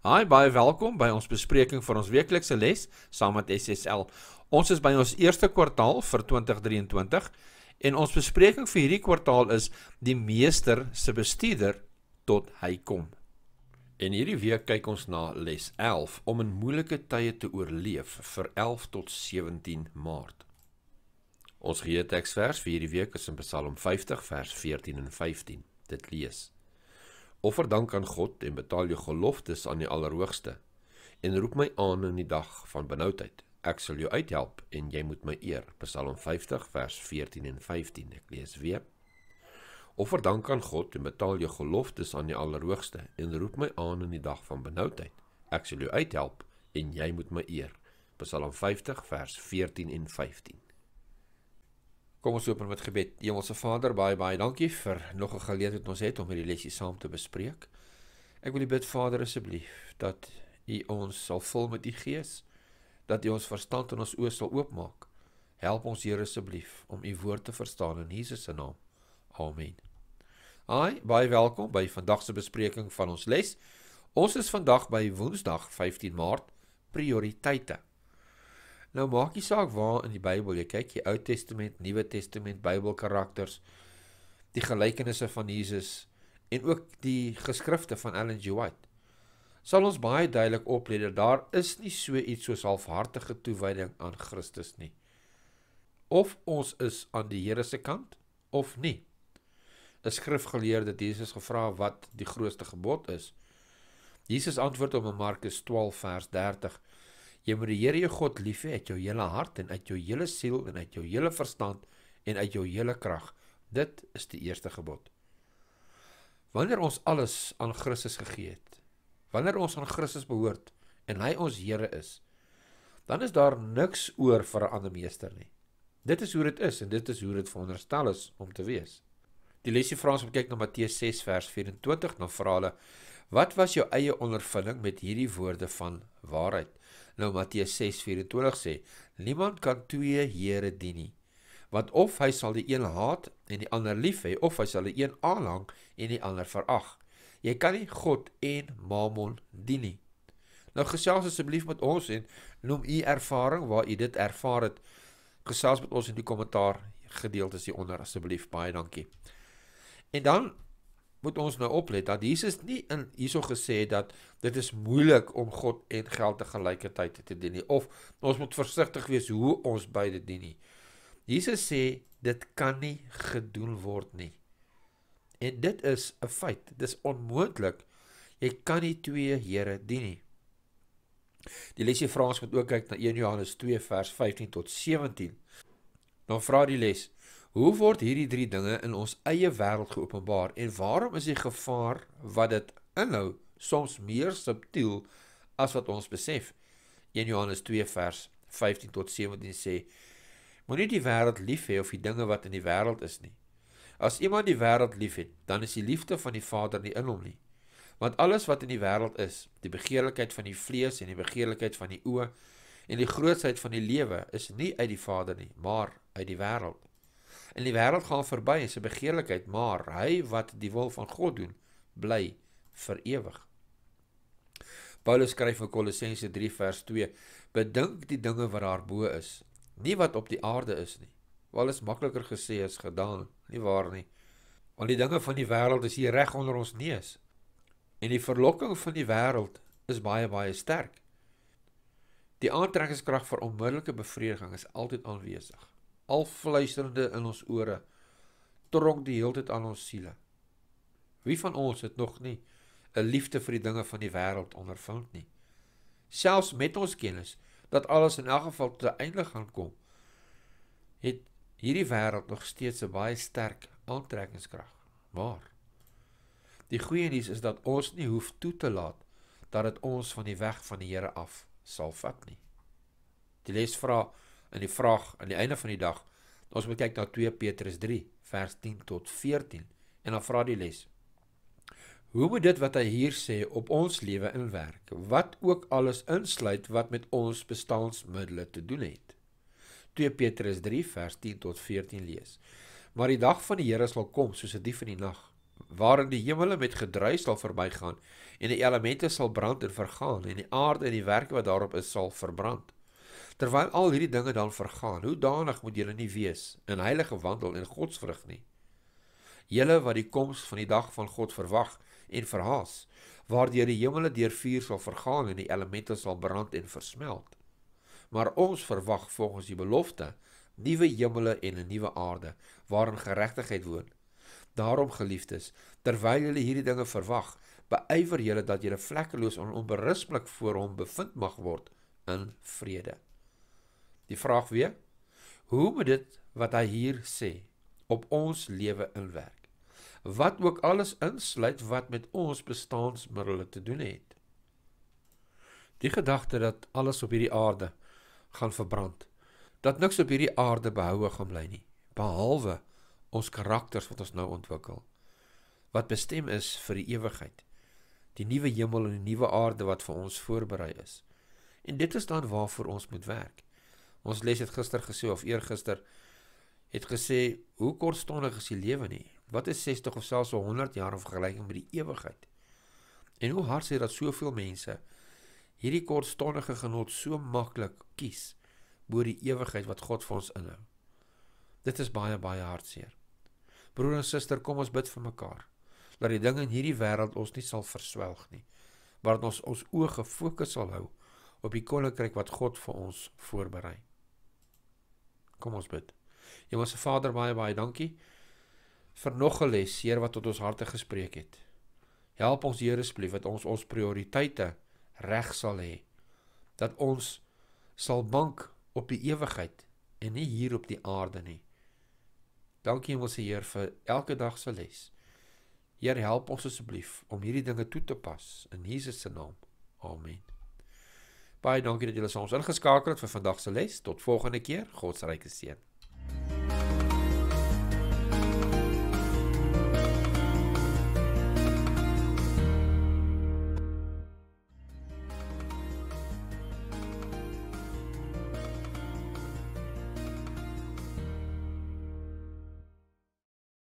Hi, baie welkom by ons bespreking van ons weeklikse les saam met SSL. Ons is by ons eerste kwartaal vir 2023 en ons bespreking vir hierdie kwartaal is die meester se bestuurder tot hy kom. En hierdie week kyk ons na les 11 om in moeilike tye te oorleef vir 11 tot 17 Maart. Ons gee teksvers vir hierdie week is in Psalm 50 vers 14 en 15. Dit lees: Offer dank aan God en betaal jou geloftes aan die Allerhoogste en roep my aan in die dag van benoudheid. Ek sal jou uithelp en jy moet my eer. Psalm 50 vers 14 en 15. Ek lees weer. Offer dank aan God en betaal jou geloftes aan die Allerhoogste en roep my aan in die dag van benoudheid. Ek sal jou uithelp en jy moet my eer. Psalm 50 vers 14 en 15. Kom ons open met gebed. Hemelse Vader, baie baie dankie vir nog 'n geleentheid ons het om hierdie lesie saam te bespreek. Ek wil U bid Vader asseblief dat U ons sal vul met U Gees, dat U ons verstand en ons oë sal oopmaak. Help ons Here asseblief om U woord te verstaan in Jesus se naam. Amen. Hi, baie welkom by vandag se bespreking van ons les. Ons is vandag by Woensdag 15 Maart, prioriteite. Nou maak nie saak waar in die Bybel jy kyk, die Ou Testament, Nuwe Testament, Bybelkarakters, die gelykenisse van Jesus en ook die geskrifte van Ellen G. White. Sal ons baie duidelik oplei dat daar is nie so iets soos halfhartige toewyding aan Christus nie. Of ons is aan die Here se kant of nie. 'n Skrifgeleerde het Jesus gevra wat die grootste gebod is. Jesus antwoord hom in Markus 12 vers 30. Jy moet die Here jou God lief hê uit jou hele hart en uit jou hele siel en uit jou hele verstand en uit jou hele krag. Dit is die eerste gebod. Wanneer ons alles aan Christus gegee het, wanneer ons aan Christus behoort en hy ons Here is, dan is daar niks oor vir 'n ander meester nie. Dit is hoe dit is en dit is hoe dit veronderstel is om te wees. Die lesie vra ons om kyk na Matteus 6 vers 24, dan vra hulle: "Wat was jou eie ondervinding met hierdie woorde van waarheid?" Nou Matteus 6:24 sê: "Niemand kan twee here dien nie, want of hy sal die een haat en die ander lief hê, of hy sal die een aanhang en die ander verag. Jy kan nie God en Mammon dien nie." Nou gesels asseblief met ons en noem u ervaring waar u dit ervaar het. Gesels met ons in die kommentaar gedeeltes hieronder asseblief. Baie dankie. En dan moet ons nou oplet dat Jesus nie in hierso gesê het dat dit is moeilik om God en geld te gelykertyd te dien nie of ons moet versigtig wees hoe ons beide dien nie. Jesus sê dit kan nie gedoen word nie. En dit is 'n feit. Dis onmoontlik. Jy kan nie twee here dien nie. Die lesie vra ons moet ook kyk na 1 Johannes 2 vers 15 tot 17. Dan vra die les: Hoe word hierdie drie dinge in ons eie wêreld geopenbaar en waarom is die gevaar wat dit inhou soms meer subtiel as wat ons besef? 1 Johannes 2 vers 15 tot 17 sê: Moenie die wêreld lief hê of die dinge wat in die wêreld is nie. As iemand die wêreld liefhet, dan is die liefde van die Vader nie in hom nie. Want alles wat in die wêreld is, die begeerlikheid van die vlees en die begeerlikheid van die oë en die grootsheid van die lewe is nie uit die Vader nie, maar uit die wêreld. In die wêreld gaan verby en sy begeerlikheid, maar hy wat die wil van God doen, bly vir ewig. Paulus skryf in Kolossense 3 vers 2: Bedink die dinge wat daar bo is, nie wat op die aarde is nie. Wel is makliker gesê as gedaan, nie waar nie? Want die dinge van die wêreld is hier reg onder ons neus. En die verlokking van die wêreld is baie baie sterk. Die aantrekkingskrag vir onmiddellike bevrediging is altyd aanwesig. Al al fluisterende in ons ore, tronk die heeltyd aan ons siele. Wie van ons het nog nie 'n liefde vir die dinge van die wêreld ondervind nie? Selfs met ons kennis dat alles in elk geval te einde gaan kom, het hierdie wêreld nog steeds 'n baie sterk aantrekkingskrag. Waar? Die goeie nuus is dat ons nie hoef toe te laat dat dit ons van die weg van die Here af sal vat nie. Die les vra in die vraag aan die einde van die dag: Ons moet kyk na 2 Petrus 3 vers 10 tot 14 en dan vra die les. Hoe moet dit wat hy hier sê op ons lewe inwerk? Wat ook alles insluit wat met ons bestaansmiddels te doen het. 2 Petrus 3 vers 10 tot 14 lees. Maar die dag van die Here sal kom soos 'n dief in die nag, waarin die hemele met gedruis sal verbygaan en die elemente sal brand en vergaan en die aarde en die werke wat daarop is sal verbrand. Terwyl al hierdie dinge dan vergaan, hoe danig moet julle nie wees in heilige wandel en godsvrug nie. Julle wat die koms van die dag van God verwag en verhaas, waar deur die hemele deur vuur sal vergaan en die elemente sal brand en versmelt. Maar ons verwag volgens die belofte nuwe hemele en 'n nuwe aarde waarin geregtigheid woon. Daarom geliefdes, terwyl julle hierdie dinge verwag, beywer julle dat julle vlekkeloos en onberispelik voor hom bevind mag word in vrede. Die vraag weer: Hoe moet dit wat hy hier sê op ons lewe inwerk? Wat ook alles insluit wat met ons bestaansmiddels te doen het. Die gedagte dat alles op hierdie aarde gaan verbrand, dat niks op hierdie aarde behoue gaan bly nie, behalwe ons karakters wat ons nou ontwikkel, wat bestem is vir die ewigheid, die nuwe hemel en die nuwe aarde wat vir ons voorberei is. En dit is dan waarvoor ons moet werk. Ons les het gister gesê of eergister het gesê hoe kortstondig is die lewe nie? Wat is 60 of selfs 100 jaar in vergelyking met die ewigheid? En hoe hard sê dat soveel mense hierdie kortstondige genot so maklik kies bo die ewigheid wat God vir ons inhou. Dit is baie baie hartseer. Broer en suster, kom ons bid vir mekaar dat die dinge in hierdie wêreld ons nie sal verswelg nie, maar dat ons ons oë gefokus sal hou op die koninkryk wat God vir ons voorberei. Kom ons bid. Hemelse Vader, baie baie dankie vir nog 'n les, Heer wat tot ons harte gespreek het. Help ons Here asseblief dat ons ons prioriteite reg sal hê. Dat ons sal bank op die ewigheid en nie hier op die aarde nie. Dankie Hemelse Heer vir elke dag se les. Heer, help ons asseblief om hierdie dinge toe te pas in Jesus se naam. Amen. Baie dankie dat julle soms ingeskakel het vir vandag se les. Tot volgende keer. God se ryke seën.